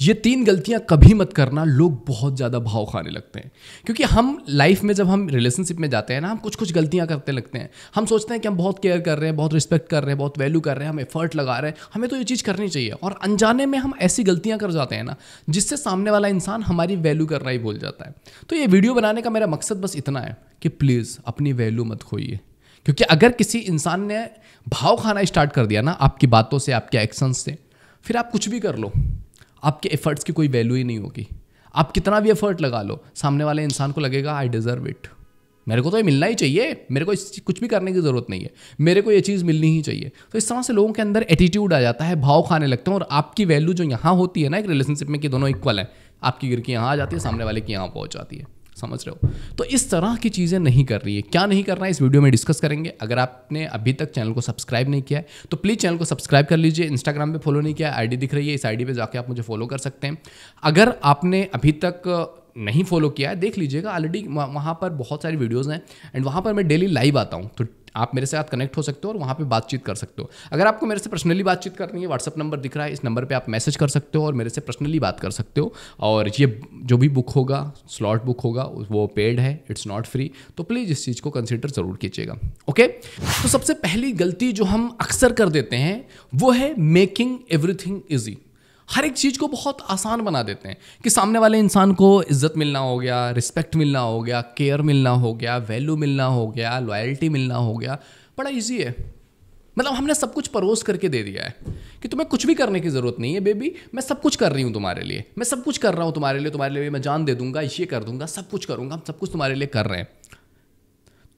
ये तीन गलतियां कभी मत करना लोग बहुत ज़्यादा भाव खाने लगते हैं क्योंकि हम लाइफ में जब हम रिलेशनशिप में जाते हैं ना हम कुछ कुछ गलतियां करते लगते हैं हम सोचते हैं कि हम बहुत केयर कर रहे हैं बहुत रिस्पेक्ट कर रहे हैं बहुत वैल्यू कर रहे हैं हम एफर्ट लगा रहे हैं हमें तो ये चीज़ करनी चाहिए और अनजाने में हम ऐसी गलतियाँ कर जाते हैं ना जिससे सामने वाला इंसान हमारी वैल्यू करना ही भूल जाता है तो ये वीडियो बनाने का मेरा मकसद बस इतना है कि प्लीज़ अपनी वैल्यू मत खोइए क्योंकि अगर किसी इंसान ने भाव खाना स्टार्ट कर दिया ना आपकी बातों से आपके एक्शन से फिर आप कुछ भी कर लो आपके एफर्ट्स की कोई वैल्यू ही नहीं होगी आप कितना भी एफर्ट लगा लो सामने वाले इंसान को लगेगा आई डिज़र्व इट मेरे को तो ये मिलना ही चाहिए मेरे को इस कुछ भी करने की ज़रूरत नहीं है मेरे को ये चीज़ मिलनी ही चाहिए तो इस तरह से लोगों के अंदर एटीट्यूड आ जाता है भाव खाने लगते हैं और आपकी वैल्यू जो यहाँ होती है ना एक रिलेशनशिप में कि दोनों इक्वल है आपकी गिर की यहाँ आ जाती है सामने वाले की यहाँ पहुँच जाती है समझ रहे हो तो इस तरह की चीज़ें नहीं कर रही है क्या नहीं करना है इस वीडियो में डिस्कस करेंगे अगर आपने अभी तक चैनल को सब्सक्राइब नहीं किया है तो प्लीज़ चैनल को सब्सक्राइब कर लीजिए इंस्टाग्राम पे फॉलो नहीं किया आईडी दिख रही है इस आईडी पे जाके आप मुझे फॉलो कर सकते हैं अगर आपने अभी तक नहीं फॉलो किया है देख लीजिएगा ऑलरेडी वहाँ पर बहुत सारी वीडियोज़ हैं एंड वहाँ पर मैं डेली लाइव आता हूँ तो आप मेरे साथ कनेक्ट हो सकते हो और वहाँ पे बातचीत कर सकते हो अगर आपको मेरे से पर्सनली बातचीत करनी है व्हाट्सअप नंबर दिख रहा है इस नंबर पे आप मैसेज कर सकते हो और मेरे से पर्सनली बात कर सकते हो और ये जो भी बुक होगा स्लॉट बुक होगा वो पेड है इट्स नॉट फ्री तो प्लीज़ इस चीज़ को कंसिडर ज़रूर कीजिएगा ओके तो सबसे पहली गलती जो हम अक्सर कर देते हैं वो है मेकिंग एवरीथिंग ईजी हर एक चीज़ को बहुत आसान बना देते हैं कि सामने वाले इंसान को इज्जत मिलना हो गया रिस्पेक्ट मिलना हो गया केयर मिलना हो गया वैल्यू मिलना हो गया लॉयल्टी मिलना हो गया बड़ा ईजी है मतलब हमने सब कुछ परोस करके दे दिया है कि तुम्हें कुछ भी करने की ज़रूरत नहीं है बेबी मैं सब कुछ कर रही हूँ तुम्हारे लिए मैं सब कुछ कर रहा हूँ तुम्हारे लिए तुम्हारे लिए मैं जान दे दूंगा ये कर दूंगा सब कुछ करूंगा हम सब कुछ तुम्हारे लिए कर रहे हैं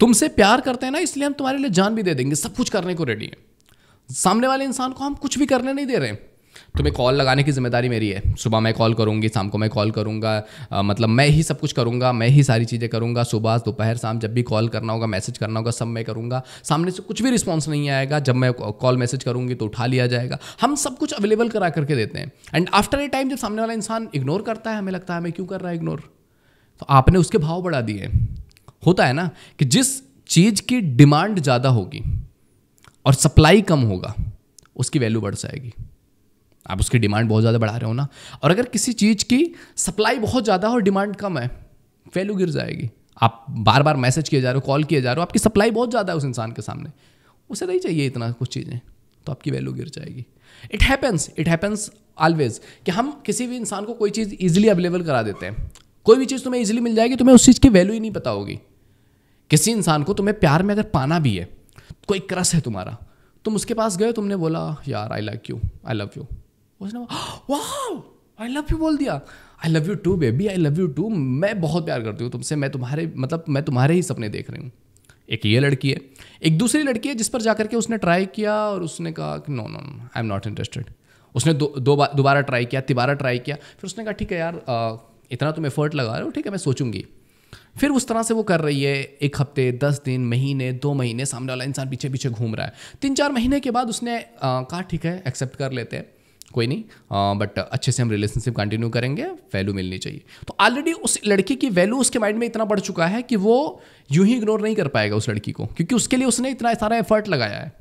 तुमसे प्यार करते हैं ना इसलिए हम तुम्हारे लिए जान भी दे देंगे सब कुछ करने को रेडी है सामने वाले इंसान को हम कुछ भी करने नहीं दे रहे हैं तो मैं कॉल लगाने की जिम्मेदारी मेरी है सुबह मैं कॉल करूंगी शाम को मैं कॉल करूंगा मतलब मैं ही सब कुछ करूंगा मैं ही सारी चीज़ें करूंगा सुबह दोपहर शाम जब भी कॉल करना होगा मैसेज करना होगा सब मैं करूंगा सामने से कुछ भी रिस्पॉन्स नहीं आएगा जब मैं कॉल मैसेज करूंगी तो उठा लिया जाएगा हम सब कुछ अवेलेबल करा करके देते हैं एंड आफ्टर ए टाइम जब सामने वाला इंसान इग्नोर करता है हमें लगता है हमें क्यों कर रहा है इग्नोर तो आपने उसके भाव बढ़ा दिए होता है ना कि जिस चीज़ की डिमांड ज़्यादा होगी और सप्लाई कम होगा उसकी वैल्यू बढ़ जाएगी आप उसकी डिमांड बहुत ज़्यादा बढ़ा रहे हो ना और अगर किसी चीज़ की सप्लाई बहुत ज़्यादा हो और डिमांड कम है वैल्यू गिर जाएगी आप बार बार मैसेज किए जा रहे हो कॉल किए जा रहे हो आपकी सप्लाई बहुत ज़्यादा है उस इंसान के सामने उसे नहीं चाहिए इतना कुछ चीज़ें तो आपकी वैल्यू गिर जाएगी it happens it happens always कि हम किसी भी इंसान को कोई चीज़ ईजिली अवेलेबल करा देते हैं कोई भी चीज़ तुम्हें ईजिली मिल जाएगी तुम्हें उस चीज़ की वैल्यू ही नहीं पता होगी किसी इंसान को तुम्हें प्यार में अगर पाना भी है कोई क्रस है तुम्हारा तुम उसके पास गए तुमने बोला यार I like you I love you उसने वाह आई लव यू बोल दिया I love you too baby I love you too मैं बहुत प्यार करती हूँ तुमसे मैं तुम्हारे मतलब मैं तुम्हारे ही सपने देख रही हूँ एक ये लड़की है एक दूसरी लड़की है जिस पर जा के उसने ट्राई किया और उसने कहा कि no no no I am not interested उसने दो दो बार दोबारा ट्राई किया तिबारा ट्राई किया फिर उसने कहा ठीक है यार आ, इतना तुम एफर्ट लगा रहे हो ठीक है मैं सोचूंगी फिर उस तरह से वो कर रही है एक हफ्ते दस दिन महीने दो महीने सामने वाला इंसान पीछे पीछे घूम रहा है तीन चार महीने के बाद उसने कहा ठीक है एक्सेप्ट कर लेते हैं कोई नहीं बट अच्छे से हम रिलेशनशिप कंटिन्यू करेंगे वैल्यू मिलनी चाहिए तो ऑलरेडी उस लड़की की वैल्यू उसके माइंड में इतना बढ़ चुका है कि वो यूं ही इग्नोर नहीं कर पाएगा उस लड़की को क्योंकि उसके लिए उसने इतना सारा एफर्ट लगाया है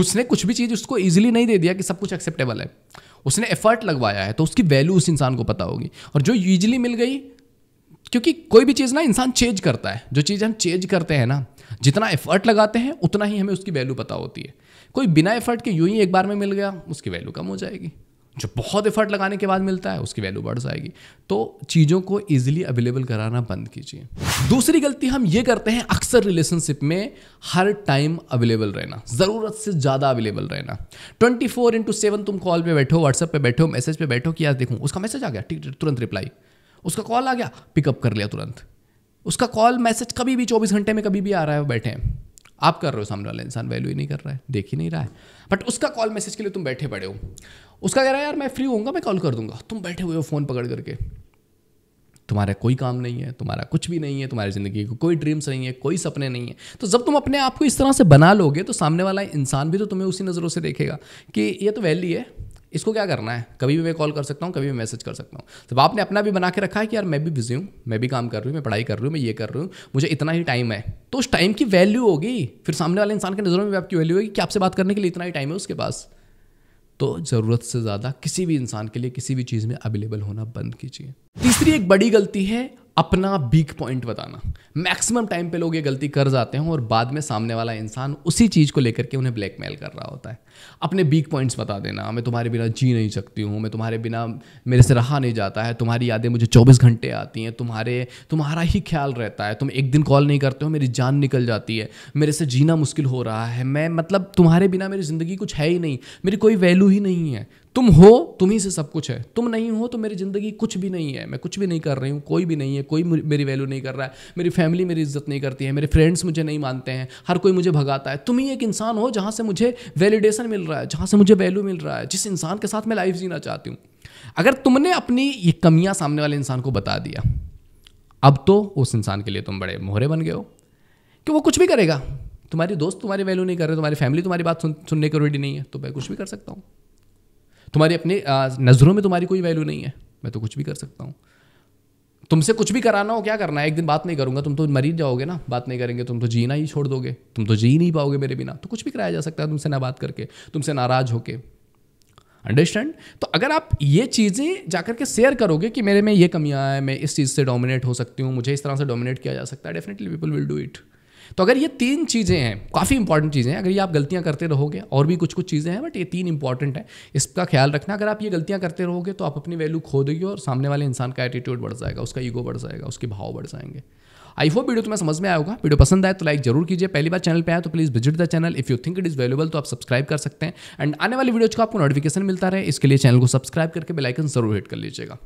उसने कुछ भी चीज़ उसको ईजिली नहीं दे दिया कि सब कुछ एक्सेप्टेबल है उसने एफर्ट लगवाया है तो उसकी वैल्यू उस इंसान को पता होगी और जो ईजिली मिल गई क्योंकि कोई भी चीज़ ना इंसान चेंज करता है जो चीज़ हम चेंज करते हैं ना जितना एफर्ट लगाते हैं उतना ही हमें उसकी वैल्यू पता होती है कोई बिना एफर्ट के यूं ही एक बार में मिल गया उसकी वैल्यू कम हो जाएगी जो बहुत एफर्ट लगाने के बाद मिलता है उसकी वैल्यू बढ़ जाएगी तो चीज़ों को ईजिली अवेलेबल कराना बंद कीजिए दूसरी गलती हम ये करते हैं अक्सर रिलेशनशिप में हर टाइम अवेलेबल रहना ज़रूरत से ज़्यादा अवेलेबल रहना 24 फोर इंटू सेवन तुम कॉल पे बैठो व्हाट्सएप पे बैठो मैसेज पे बैठो कि यार देखूँ उसका मैसेज आ गया ठीक तुरंत रिप्लाई उसका कॉल आ गया पिकअप कर लिया तुरंत उसका कॉल मैसेज कभी भी चौबीस घंटे में कभी भी आ रहा है वो बैठे हैं आप कर रहे हो सामने वाला इंसान वैल्यू ही नहीं कर रहा है देख ही नहीं रहा है बट उसका कॉल मैसेज के लिए तुम बैठे पड़े हो उसका कह रहा है यार मैं फ्री होऊंगा मैं कॉल कर दूंगा तुम बैठे हुए हो फ़ोन पकड़ करके तुम्हारा कोई काम नहीं है तुम्हारा कुछ भी नहीं है तुम्हारी ज़िंदगी को कोई ड्रीम्स नहीं है कोई सपने नहीं है तो जब तुम अपने आप को इस तरह से बना लोगे तो सामने वाला इंसान भी तो तुम्हें उसी नज़रों से देखेगा कि ये तो वैली है इसको क्या करना है कभी भी मैं कॉल कर सकता हूँ कभी भी मैसेज कर सकता हूँ तो आपने अपना भी बना के रखा है कि यार मैं भी बिजी हूँ मैं भी काम कर रही हूँ मैं पढ़ाई कर रही हूँ मैं ये कर रही हूँ मुझे इतना ही टाइम है तो उस टाइम की वैल्यू होगी फिर सामने वाले इंसान के नज़रों में भी आपकी वैल्यू होगी कि आपसे बात करने के लिए इतना ही टाइम है उसके पास तो ज़रूरत से ज़्यादा किसी भी इंसान के लिए किसी भी चीज़ में अवेलेबल होना बंद कीजिए तीसरी एक बड़ी गलती है अपना वीक पॉइंट बताना मैक्सिमम टाइम पे लोग ये गलती कर जाते हैं और बाद में सामने वाला इंसान उसी चीज़ को लेकर के उन्हें ब्लैकमेल कर रहा होता है अपने वीक पॉइंट्स बता देना मैं तुम्हारे बिना जी नहीं सकती हूँ मैं तुम्हारे बिना मेरे से रहा नहीं जाता है तुम्हारी यादें मुझे 24 घंटे आती हैं तुम्हारे तुम्हारा ही ख्याल रहता है तुम एक दिन कॉल नहीं करते हो मेरी जान निकल जाती है मेरे से जीना मुश्किल हो रहा है मैं मतलब तुम्हारे बिना मेरी ज़िंदगी कुछ है ही नहीं मेरी कोई वैल्यू ही नहीं है तुम हो तुम ही से सब कुछ है तुम नहीं हो तो मेरी ज़िंदगी कुछ भी नहीं है मैं कुछ भी नहीं कर रही हूँ कोई भी नहीं है कोई मेरी वैल्यू नहीं कर रहा है मेरी फैमिली मेरी इज्जत नहीं करती है मेरे फ्रेंड्स मुझे नहीं मानते हैं हर कोई मुझे भगाता है तुम ही एक इंसान हो जहाँ से मुझे वैलिडेशन मिल रहा है जहाँ से मुझे वैल्यू मिल रहा है जिस इंसान के साथ मैं लाइफ जीना चाहती हूँ अगर तुमने अपनी ये कमियाँ सामने वाले इंसान को बता दिया अब तो उस इंसान के लिए तुम बड़े मोहरे बन गए हो कि वो कुछ भी करेगा तुम्हारी दोस्त तुम्हारी वैल्यू नहीं कर रहे तुम्हारी फैमिली तुम्हारी बात सुन, सुनने को रेडी नहीं है तो मैं कुछ भी कर सकता हूँ तुम्हारी अपने नज़रों में तुम्हारी कोई वैल्यू नहीं है मैं तो कुछ भी कर सकता हूँ तुमसे कुछ भी कराना हो क्या करना है एक दिन बात नहीं करूंगा तुम तो मरी जाओगे ना बात नहीं करेंगे तुम तो जीना ही छोड़ दोगे तुम तो जी नहीं पाओगे मेरे बिना तो कुछ भी कराया जा सकता है तुमसे ना बात करके तुमसे नाराज होके अंडरस्टैंड तो अगर आप ये चीज़ें जाकर के शेयर करोगे कि मेरे में ये कमियाँ हैं मैं इस चीज़ से डोमिनेट हो सकती हूँ मुझे इस तरह से डोमिनेट किया जा सकता है definitely people will do it तो अगर ये तीन चीज़ें हैं काफ़ी इंपॉर्टेंट चीज़ें हैं अगर ये आप गलतियाँ करते रहोगे और भी कुछ कुछ चीज़ें हैं बट ये तीन इंपॉर्टेंट है इसका ख्याल रखना अगर आप ये गलतियाँ करते रहोगे तो आप अपनी वैल्यू खो दोगे और सामने वाले इंसान का एटीट्यूड बढ़ जाएगा उसका ईगो बढ़ जाएगा उसके भाव बढ़ जाएंगे आई होप वीडियो तुम्हें समझ में आया होगा वीडियो पसंद आए तो लाइक जरूर कीजिए पहली बार चैनल पे आया तो please visit the channel if you think it is valuable तो आप सब्सक्राइब कर सकते हैं एंड आने वाली वीडियोज को आपको नोटिफिकेशन मिलता रहे इसके लिए चैनल को सब्सक्राइब करके बेलाइकन जरूर हिट कर लीजिएगा